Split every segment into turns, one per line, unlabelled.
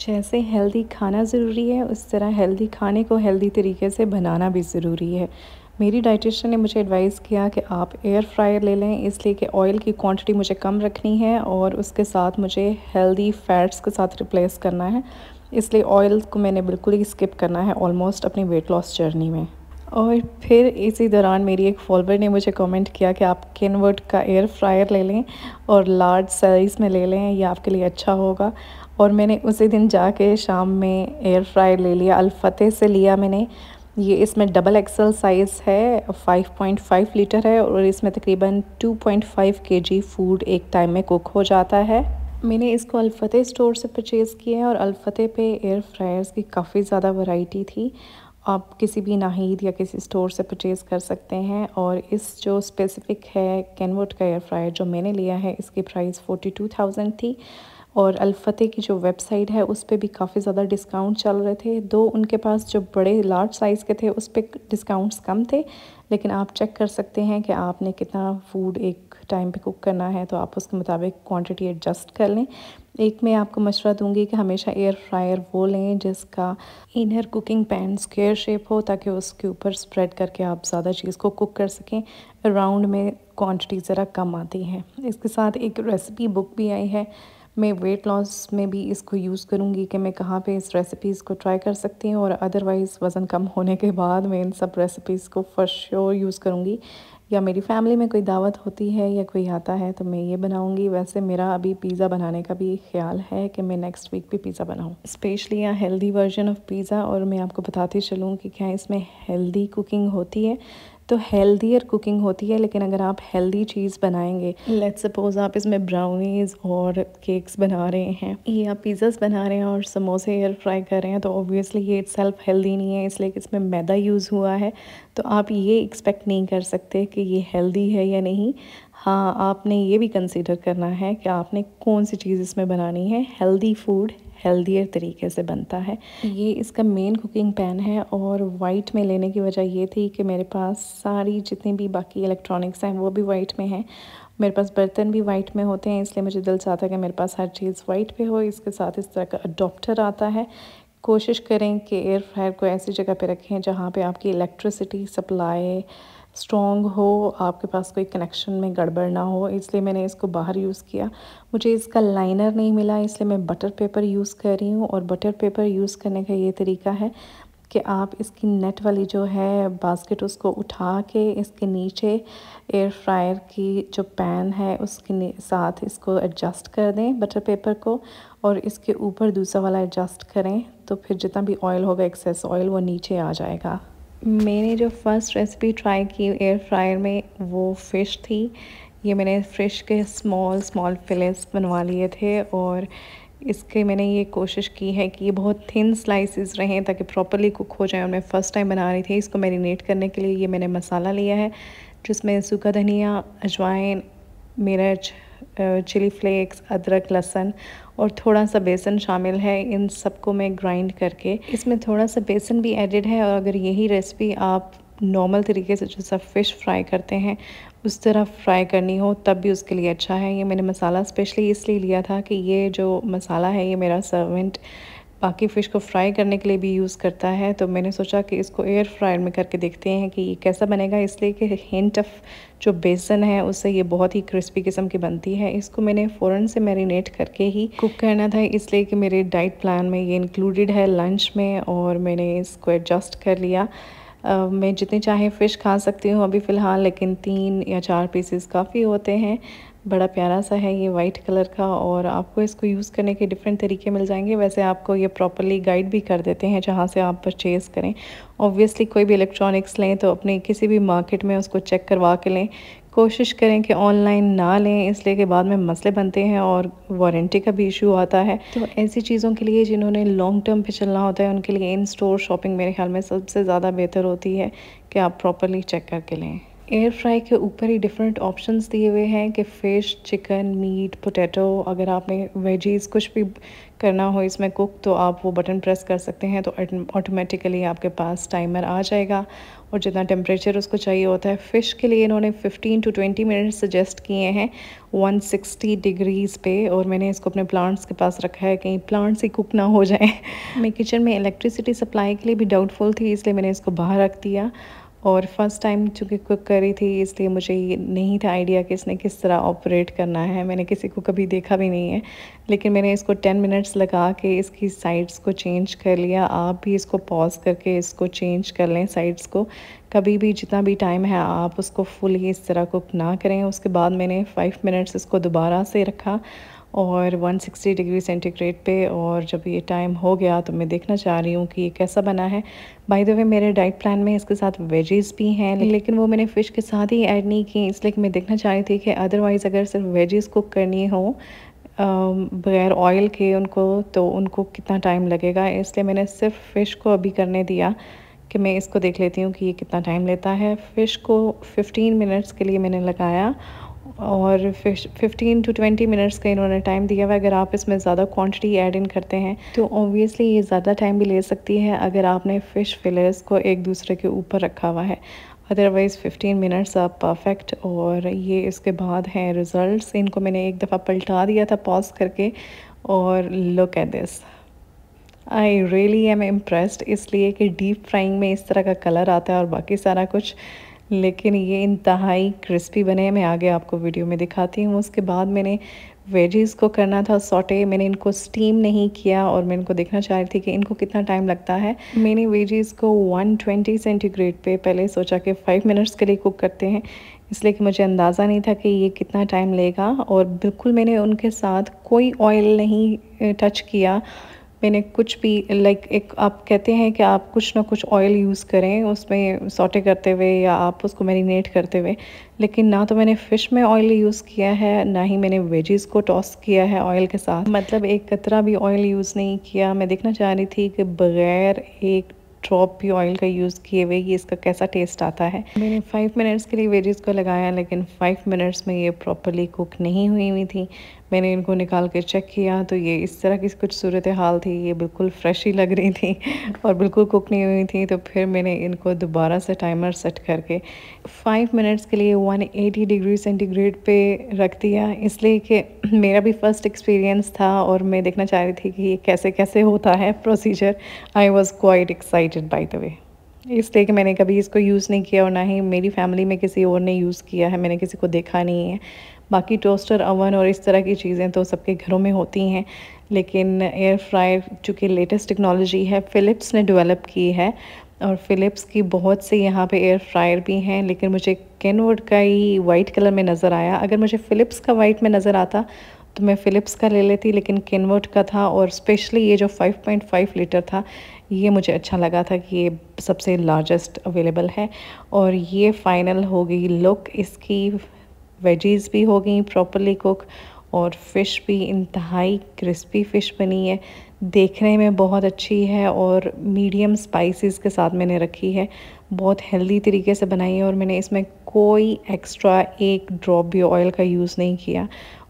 जैसे हेल्दी खाना ज़रूरी है उस तरह हेल्दी खाने को हेल्दी तरीके से बनाना भी ज़रूरी है मेरी डाइटिशन ने मुझे एडवाइस किया कि आप एयर फ्रायर ले लें इसलिए कि ऑयल की क्वांटिटी मुझे कम रखनी है और उसके साथ मुझे हेल्दी फैट्स के साथ रिप्लेस करना है इसलिए ऑयल को मैंने बिल्कुल ही स्किप करना है ऑलमोस्ट अपनी वेट लॉस जर्नी में और फिर इसी दौरान मेरी एक फॉलोअर ने मुझे कमेंट किया कि आप किनवर्ड का एयर फ्रायर ले लें और लार्ज साइज़ में ले लें यह आपके लिए अच्छा होगा और मैंने उसी दिन जाके शाम में एयर फ्रायर ले लिया अलफते से लिया मैंने ये इसमें डबल एक्सल साइज़ है 5.5 लीटर है और इसमें तकरीबन 2.5 केजी फूड एक टाइम में कुक हो जाता है मैंने इसको अलफते स्टोर से परचेज़ किया है और अलफते पे एयर फ्रायर्स की काफ़ी ज़्यादा वैरायटी थी आप किसी भी नाहिद या किसी स्टोर से परचेज़ कर सकते हैं और इस जो स्पेसिफ़िक है कैनवट का एयर फ्रायर जो मैंने लिया है इसकी प्राइस फोर्टी थी और अलफते की जो वेबसाइट है उस पर भी काफ़ी ज़्यादा डिस्काउंट चल रहे थे दो उनके पास जो बड़े लार्ज साइज़ के थे उस पर डिस्काउंट्स कम थे लेकिन आप चेक कर सकते हैं कि आपने कितना फूड एक टाइम पे कुक करना है तो आप उसके मुताबिक क्वांटिटी एडजस्ट कर लें एक मैं आपको मशवरा दूंगी कि हमेशा एयर फ्रायर वो लें जिसका inner cooking pan square shape हो ताकि उसके ऊपर स्प्रेड करके आप ज़्यादा चीज़ को कुक कर सकें राउंड में क्वान्टिटी ज़रा कम आती है इसके साथ एक रेसिपी बुक भी आई है मैं वेट लॉस में भी इसको यूज़ करूँगी कि मैं कहाँ पे इस रेसिपीज़ को ट्राई कर सकती हूँ और अदरवाइज़ वज़न कम होने के बाद मैं इन सब रेसिपीज़ को फॉर श्योर यूज़ करूँगी या मेरी फैमिली में कोई दावत होती है या कोई आता है तो मैं ये बनाऊँगी वैसे मेरा अभी पिज़्ज़ा बनाने का भी ख्याल है कि मैं नेक्स्ट वीक भी पिज़्ज़ा बनाऊँ स्पेशली या हेल्दी वर्जन ऑफ़ पिज़्ज़ा और मैं आपको बताती चलूँ कि क्या इसमें हेल्दी कुकिंग होती है तो हेल्दियर कुकिंग होती है लेकिन अगर आप हेल्दी चीज़ बनाएंगे लेट सपोज आप इसमें ब्राउनीज़ और केक्स बना रहे हैं ये आप बना रहे हैं और समोसे एयर फ्राई कर रहे हैं तो ऑब्वियसली ये इट सेल्फ हेल्दी नहीं है इसलिए इसमें मैदा यूज़ हुआ है तो आप ये एक्सपेक्ट नहीं कर सकते कि ये हेल्दी है या नहीं हाँ आपने ये भी कंसिडर करना है कि आपने कौन सी चीज़ इसमें बनानी है हेल्दी फूड हेल्दियर तरीके से बनता है ये इसका मेन कुकिंग पैन है और वाइट में लेने की वजह ये थी कि मेरे पास सारी जितनी भी बाकी इलेक्ट्रॉनिक्स हैं वो भी वाइट में हैं मेरे पास बर्तन भी वाइट में होते हैं इसलिए मुझे दिल चाहता है कि मेरे पास हर चीज़ वाइट पे हो इसके साथ इस तरह का अडोप्टर आता है कोशिश करें कि एयर फ्रायर को ऐसी जगह पे रखें जहाँ पे आपकी इलेक्ट्रिसिटी सप्लाई स्ट्रॉन्ग हो आपके पास कोई कनेक्शन में गड़बड़ ना हो इसलिए मैंने इसको बाहर यूज़ किया मुझे इसका लाइनर नहीं मिला इसलिए मैं बटर पेपर यूज़ कर रही हूँ और बटर पेपर यूज़ करने का ये तरीका है कि आप इसकी नेट वाली जो है बास्केट उसको उठा के इसके नीचे एयर फ्रायर की जो पैन है उसके साथ इसको एडजस्ट कर दें बटर पेपर को और इसके ऊपर दूसरा वाला एडजस्ट करें तो फिर जितना भी ऑयल होगा एक्सेस ऑयल वो नीचे आ जाएगा मैंने जो फर्स्ट रेसिपी ट्राई की एयर फ्रायर में वो फ़िश थी ये मैंने फ़िश के स्मॉल स्मॉल फिलेट्स बनवा लिए थे और इसके मैंने ये कोशिश की है कि ये बहुत थिन स्लाइसेस रहें ताकि प्रॉपरली कुक हो जाए और मैं फ़र्स्ट टाइम बना रही थी इसको मैरिनेट करने के लिए ये मैंने मसाला लिया है जिसमें सूखा धनिया अजवाइन मिर्च चिली फ्लेक्स अदरक लहसन और थोड़ा सा बेसन शामिल है इन सबको मैं ग्राइंड करके इसमें थोड़ा सा बेसन भी एडिड है और अगर यही रेसिपी आप नॉर्मल तरीके से जैसा फ़िश फ्राई करते हैं उस तरह फ्राई करनी हो तब भी उसके लिए अच्छा है ये मैंने मसाला स्पेशली इसलिए लिया था कि ये जो मसाला है ये मेरा सर्वेंट बाकी फ़िश को फ्राई करने के लिए भी यूज़ करता है तो मैंने सोचा कि इसको एयर फ्रायर में करके देखते हैं कि ये कैसा बनेगा इसलिए कि हिंट ऑफ जो बेसन है उससे ये बहुत ही क्रिस्पी किस्म की बनती है इसको मैंने फ़ौरन से मैरिनेट करके ही कुक करना था इसलिए कि मेरे डाइट प्लान में ये इंक्लूडेड है लंच में और मैंने इसको एडजस्ट कर लिया Uh, मैं जितनी चाहे फ़िश खा सकती हूँ अभी फ़िलहाल लेकिन तीन या चार पीसेस काफ़ी होते हैं बड़ा प्यारा सा है ये वाइट कलर का और आपको इसको यूज़ करने के डिफरेंट तरीके मिल जाएंगे वैसे आपको ये प्रॉपरली गाइड भी कर देते हैं जहाँ से आप परचेज़ करें ऑब्वियसली कोई भी इलेक्ट्रॉनिक्स लें तो अपने किसी भी मार्केट में उसको चेक करवा के लें कोशिश करें कि ऑनलाइन ना लें इसलिए कि बाद में मसले बनते हैं और वारंटी का भी इशू आता है तो ऐसी चीज़ों के लिए जिन्होंने लॉन्ग टर्म पे चलना होता है उनके लिए इन स्टोर शॉपिंग मेरे ख्याल में सबसे ज़्यादा बेहतर होती है कि आप प्रॉपरली चेक करके लें एयर फ्राई के ऊपर ही डिफरेंट ऑप्शंस दिए हुए हैं कि फ़िश चिकन मीट पोटैटो अगर आपने वेजीज़ कुछ भी करना हो इसमें कुक तो आप वो बटन प्रेस कर सकते हैं तो ऑटोमेटिकली आपके पास टाइमर आ जाएगा और जितना टेम्परेचर उसको चाहिए होता है फ़िश के लिए इन्होंने 15 टू 20 मिनट सजेस्ट किए हैं 160 डिग्रीज़ पे और मैंने इसको अपने प्लांट्स के पास रखा है कहीं प्लांट्स ही कुक ना हो जाए मैं किचन में इलेक्ट्रिसिटी सप्लाई के लिए भी डाउटफुल थी इसलिए मैंने इसको बाहर रख दिया और फर्स्ट टाइम चूँकि कुक करी थी इसलिए मुझे ये नहीं था आइडिया कि इसने किस तरह ऑपरेट करना है मैंने किसी को कभी देखा भी नहीं है लेकिन मैंने इसको टेन मिनट्स लगा के इसकी साइड्स को चेंज कर लिया आप भी इसको पॉज करके इसको चेंज कर लें साइड्स को कभी भी जितना भी टाइम है आप उसको फुल ही इस तरह कुक ना करें उसके बाद मैंने फ़ाइव मिनट्स इसको दोबारा से रखा और 160 डिग्री सेंटीग्रेड पे और जब ये टाइम हो गया तो मैं देखना चाह रही हूँ कि ये कैसा बना है बाय द वे मेरे डाइट प्लान में इसके साथ वेजेस भी हैं लेकिन वो मैंने फ़िश के साथ ही ऐड नहीं की इसलिए मैं देखना चाह रही थी कि अदरवाइज़ अगर सिर्फ वेजेस कुक करनी हो बगैर ऑयल के उनको तो उनको कितना टाइम लगेगा इसलिए मैंने सिर्फ फ़िश को अभी करने दिया कि मैं इसको देख लेती हूँ कि ये कितना टाइम लेता है फ़िश को फिफ्टीन मिनट्स के लिए मैंने लगाया और फिफ्टीन टू ट्वेंटी मिनट्स का इन्होंने टाइम दिया हुआ है अगर आप इसमें ज़्यादा क्वांटिटी ऐड इन करते हैं तो ओबियसली ये ज़्यादा टाइम भी ले सकती है अगर आपने फ़िश फिलर्स को एक दूसरे के ऊपर रखा हुआ है अदरवाइज़ फ़िफ्टीन मिनट्स आप परफेक्ट और ये इसके बाद हैं रिज़ल्ट इनको मैंने एक दफ़ा पलटा दिया था पॉज करके और look at this I really am impressed इसलिए कि डीप फ्राइंग में इस तरह का कलर आता है और बाकी सारा कुछ लेकिन ये इंतहाई क्रिस्पी बने मैं आगे आपको वीडियो में दिखाती हूँ उसके बाद मैंने वेजेस को करना था सोटे मैंने इनको स्टीम नहीं किया और मैं इनको देखना चाह रही थी कि इनको कितना टाइम लगता है मैंने वेजेस को 120 सेंटीग्रेड पे पहले सोचा कि 5 मिनट्स के लिए कुक करते हैं इसलिए कि मुझे अंदाज़ा नहीं था कि ये कितना टाइम लेगा और बिल्कुल मैंने उनके साथ कोई ऑयल नहीं टच किया मैंने कुछ भी लाइक एक आप कहते हैं कि आप कुछ ना कुछ ऑयल यूज़ करें उसमें सोटे करते हुए या आप उसको मैरिनेट करते हुए लेकिन ना तो मैंने फ़िश में ऑयल यूज़ किया है ना ही मैंने वेजेस को टॉस किया है ऑयल के साथ मतलब एक कतरा भी ऑयल यूज़ नहीं किया मैं देखना चाह रही थी कि बग़ैर एक ड्रॉप भी ऑयल का यूज़ किए हुए ये इसका कैसा टेस्ट आता है मैंने फाइव मिनट्स के लिए वेजेस को लगाया लेकिन फाइव मिनट्स में ये प्रॉपरली कुक नहीं हुई हुई थी मैंने इनको निकाल के चेक किया तो ये इस तरह की कुछ सूरत हाल थी ये बिल्कुल फ्रेश ही लग रही थी और बिल्कुल कुक नहीं हुई थी तो फिर मैंने इनको दोबारा से टाइमर सेट करके फाइव मिनट्स के लिए एटी डिग्री सेंटीग्रेड पे रख दिया इसलिए कि मेरा भी फर्स्ट एक्सपीरियंस था और मैं देखना चाह रही थी कि ये कैसे कैसे होता है procedure I was quite excite excited by the way इसलिए कि मैंने कभी इसको यूज़ नहीं किया और ना ही मेरी फैमिली में किसी और ने यूज़ किया है मैंने किसी को देखा नहीं है बाकी टोस्टर ओवन और इस तरह की चीज़ें तो सबके घरों में होती हैं लेकिन एयर फ्रायर चूँकि लेटेस्ट टेक्नोलॉजी है फ़िलिप्स ने डेवलप की है और फ़िलिप्स की बहुत से यहाँ पे एयर फ्रायर भी हैं लेकिन मुझे कैनवुड का ही वाइट कलर में नज़र आया अगर मुझे फ़िलिप्स का वाइट में नज़र आता तो मैं फ़िलिप्स का ले लेती लेकिन कैनवर्ट का था और स्पेशली ये जो 5.5 लीटर था ये मुझे अच्छा लगा था कि ये सबसे लार्जेस्ट अवेलेबल है और ये फ़ाइनल हो गई लुक इसकी वेजीज़ भी हो गई प्रॉपरली कुक और फ़िश भी इंतहाई क्रिस्पी फ़िश बनी है देखने में बहुत अच्छी है और मीडियम स्पाइसेस के साथ मैंने रखी है बहुत हेल्दी तरीके से बनाई है और मैंने इसमें कोई एक्स्ट्रा एक ड्रॉप भी ऑयल का यूज़ नहीं किया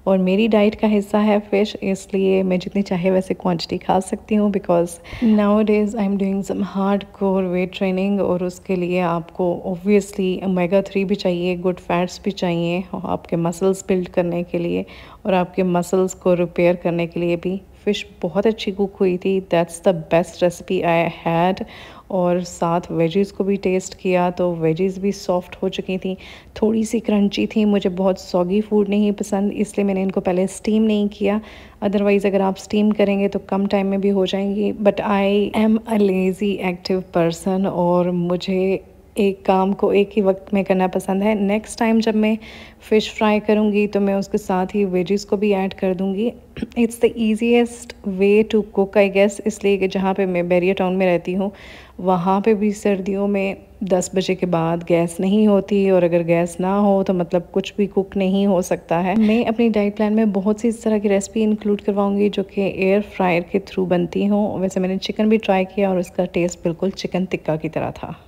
और मेरी डाइट का हिस्सा है फ़िश इसलिए मैं जितनी चाहे वैसे क्वांटिटी खा सकती हूँ because nowadays I am doing some hardcore weight training और उसके लिए आपको ओबियसली मेगा थ्री भी चाहिए गुड फैट्स भी चाहिए आपके मसल्स बिल्ड करने के लिए और आपके मसल्स को रिपेयर करने के लिए भी फ़िश बहुत अच्छी कुक हुई थी that's the best recipe I had और साथ वेजीज़ को भी टेस्ट किया तो वेजीज़ भी सॉफ्ट हो चुकी थी थोड़ी सी क्रंची थी मुझे बहुत सॉगी फूड नहीं पसंद इसलिए मैंने इनको पहले स्टीम नहीं किया अदरवाइज़ अगर आप स्टीम करेंगे तो कम टाइम में भी हो जाएंगी but I am a lazy active person और मुझे एक काम को एक ही वक्त में करना पसंद है नेक्स्ट टाइम जब मैं फ़िश फ्राई करूँगी तो मैं उसके साथ ही वेजेस को भी ऐड कर दूँगी it's the easiest way to cook I guess इसलिए कि जहाँ पे मैं बैरिया टाउन में रहती हूँ वहाँ पे भी सर्दियों में दस बजे के बाद गैस नहीं होती और अगर गैस ना हो तो मतलब कुछ भी कुक नहीं हो सकता है मैं अपनी डाइट प्लान में बहुत सी इस तरह की रेसिपी इंक्लूड करवाऊंगी जो कि एयर फ्रायर के थ्रू बनती हूँ वैसे मैंने चिकन भी ट्राई किया और उसका टेस्ट बिल्कुल चिकन टिक्का की तरह था